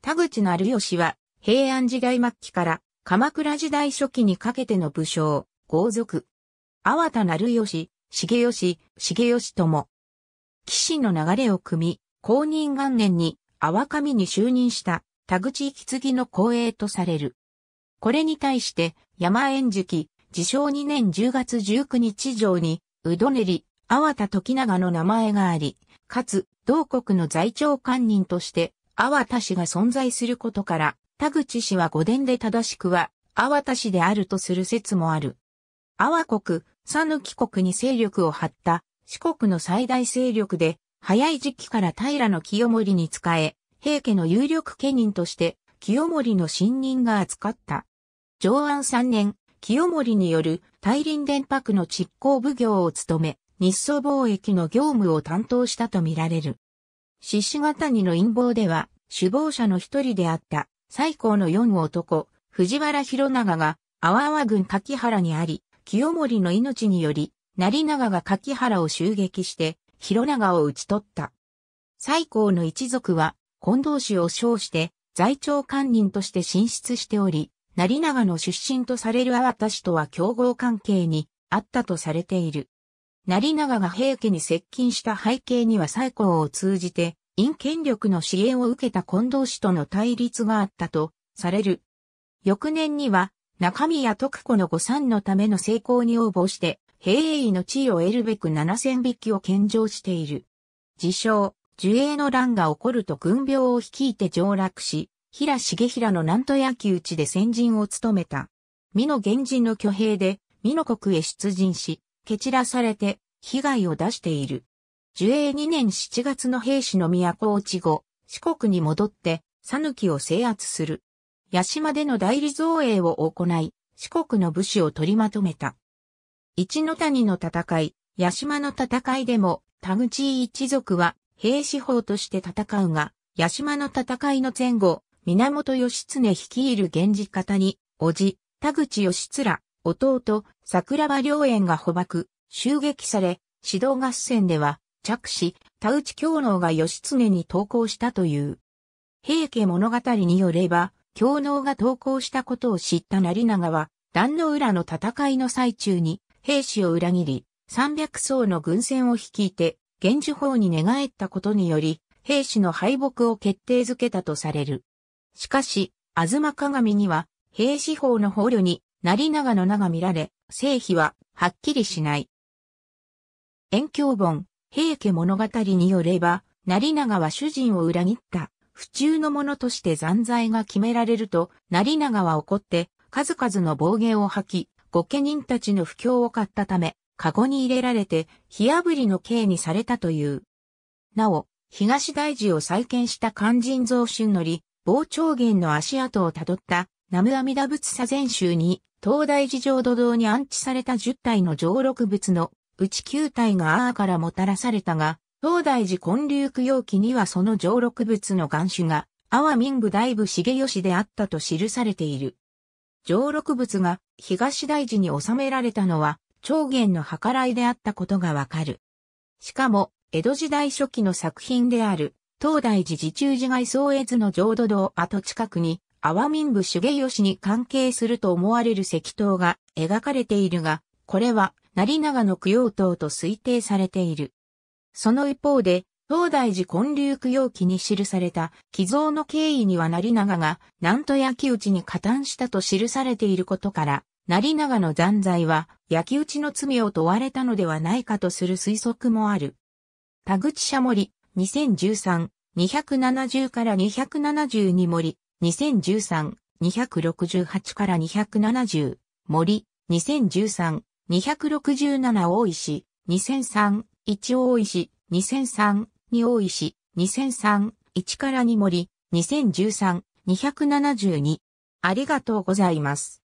田口成義は、平安時代末期から鎌倉時代初期にかけての武将、豪族。粟田成義、重義、重義も。騎士の流れを組み、公認元年に、阿上に就任した田口継の光栄とされる。これに対して、山円月、自称2年10月19日上に、うどねり、粟田時長の名前があり、かつ、同国の在庁官人として、阿波田氏が存在することから、田口氏は御殿で正しくは、阿波田氏であるとする説もある。阿波国、讃岐国に勢力を張った四国の最大勢力で、早い時期から平の清盛に仕え、平家の有力家人として清盛の信任が扱った。上安3年、清盛による大輪電白の執行奉行を務め、日ソ貿易の業務を担当したとみられる。獅子ヶ谷の陰謀では、首謀者の一人であった、最高の四男、藤原博長が、阿波波郡柿原にあり、清盛の命により、成長が柿原を襲撃して、広長を討ち取った。最高の一族は、近藤氏を称して、在庁官人として進出しており、成長の出身とされる阿波田氏とは競合関係にあったとされている。成長が平家に接近した背景には最高を通じて、陰権力の支援を受けた近藤氏との対立があったと、される。翌年には、中宮徳子の御三のための成功に応募して、平英の地位を得るべく七千匹を献上している。自称、樹英の乱が起こると軍病を率いて上落し、平重平の南都焼討ちで先陣を務めた。美濃源人の挙兵で、美濃国へ出陣し、蹴散らされて被害を出している。樹永2年7月の兵士の都落ち後、四国に戻って、讃岐を制圧する。八島での代理造営を行い、四国の武士を取りまとめた。一の谷の戦い、八島の戦いでも、田口一族は兵士法として戦うが、八島の戦いの前後、源義経率いる源氏方に、叔父、田口義つ弟、桜庭良縁が捕獲、襲撃され、指導合戦では、着死、田内京能が義経に投降したという。平家物語によれば、京能が投降したことを知った成長は、壇の浦の戦いの最中に、兵士を裏切り、三百層の軍船を率いて、源氏法に寝返ったことにより、兵士の敗北を決定づけたとされる。しかし、吾妻鏡には、兵士法の捕虜に成長の名が見られ、正否ははっきりしない。遠鏡本、平家物語によれば、成長は主人を裏切った、不中の者として残罪が決められると、成長は怒って、数々の暴言を吐き、御家人たちの不況を買ったため、籠に入れられて、火炙りの刑にされたという。なお、東大寺を再建した勧進蔵春り、傍聴言の足跡をたどった南無阿弥陀仏左禅宗に、東大寺浄土堂に安置された10体の浄六仏の、うち9体がアーからもたらされたが、東大寺建立供養記にはその浄六仏の願主が、阿波民部大部重吉であったと記されている。浄六仏が東大寺に収められたのは、長元の計らいであったことがわかる。しかも、江戸時代初期の作品である、東大寺寺中寺外総絵図の浄土堂跡近くに、アワミング主義吉に関係すると思われる石塔が描かれているが、これは、成長の供養塔と推定されている。その一方で、東大寺建立供養記に記された寄贈の経緯には成長がんと焼き討ちに加担したと記されていることから、成長の残罪は焼き討ちの罪を問われたのではないかとする推測もある。田口社森2013、270から272森、2013、268から270、森、2013、267大石、2003、1大石、2003、2大石、2003、1から2森、2013、272。ありがとうございます。